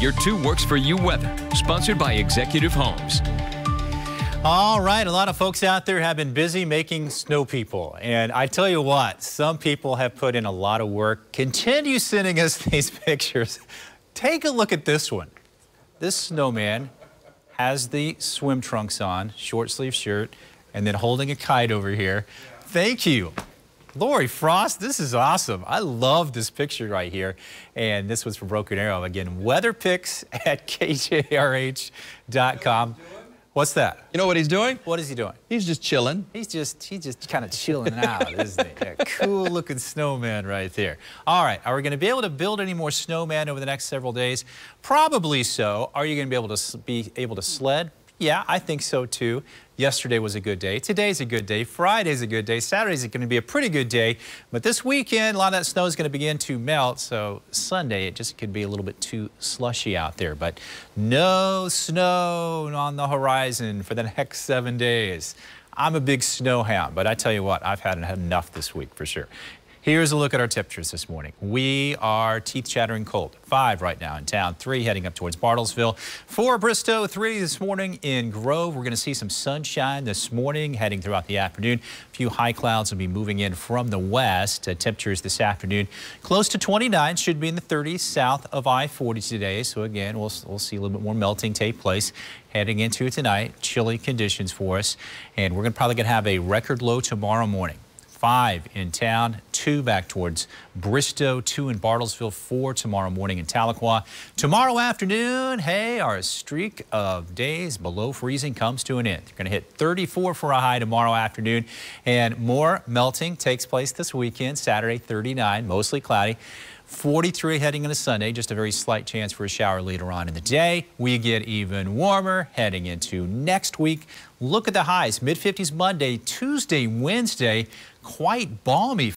Your Two Works for You Weather, sponsored by Executive Homes. All right, a lot of folks out there have been busy making snow people. And I tell you what, some people have put in a lot of work. Continue sending us these pictures. Take a look at this one. This snowman has the swim trunks on, short sleeve shirt, and then holding a kite over here. Thank you. Lori Frost, this is awesome. I love this picture right here. And this was from Broken Arrow. Again, weather pics at KJRH.com. What's that? You know what he's doing? What is he doing? He's just chilling. He's just he's just kind of chilling out, isn't he? cool looking snowman right there. All right, are we going to be able to build any more snowmen over the next several days? Probably so. Are you going to be able to be able to sled? Yeah, I think so too. Yesterday was a good day. Today's a good day. Friday's a good day. Saturday's going to be a pretty good day. But this weekend, a lot of that snow is going to begin to melt. So Sunday, it just could be a little bit too slushy out there. But no snow on the horizon for the next seven days. I'm a big snow but I tell you what, I've had enough this week for sure. Here's a look at our temperatures this morning. We are teeth-chattering cold. Five right now in town, three heading up towards Bartlesville, four Bristow, three this morning in Grove. We're going to see some sunshine this morning heading throughout the afternoon. A few high clouds will be moving in from the west. Uh, temperatures this afternoon close to 29, should be in the 30s south of I-40 today. So again, we'll, we'll see a little bit more melting take place heading into tonight. Chilly conditions for us, and we're going to probably going to have a record low tomorrow morning five in town, two back towards Bristow, two in Bartlesville, four tomorrow morning in Tahlequah. Tomorrow afternoon, hey, our streak of days below freezing comes to an end. You're going to hit 34 for a high tomorrow afternoon, and more melting takes place this weekend, Saturday 39, mostly cloudy. 43 heading into Sunday, just a very slight chance for a shower later on in the day. We get even warmer heading into next week. Look at the highs, mid-50s Monday, Tuesday, Wednesday, quite balmy.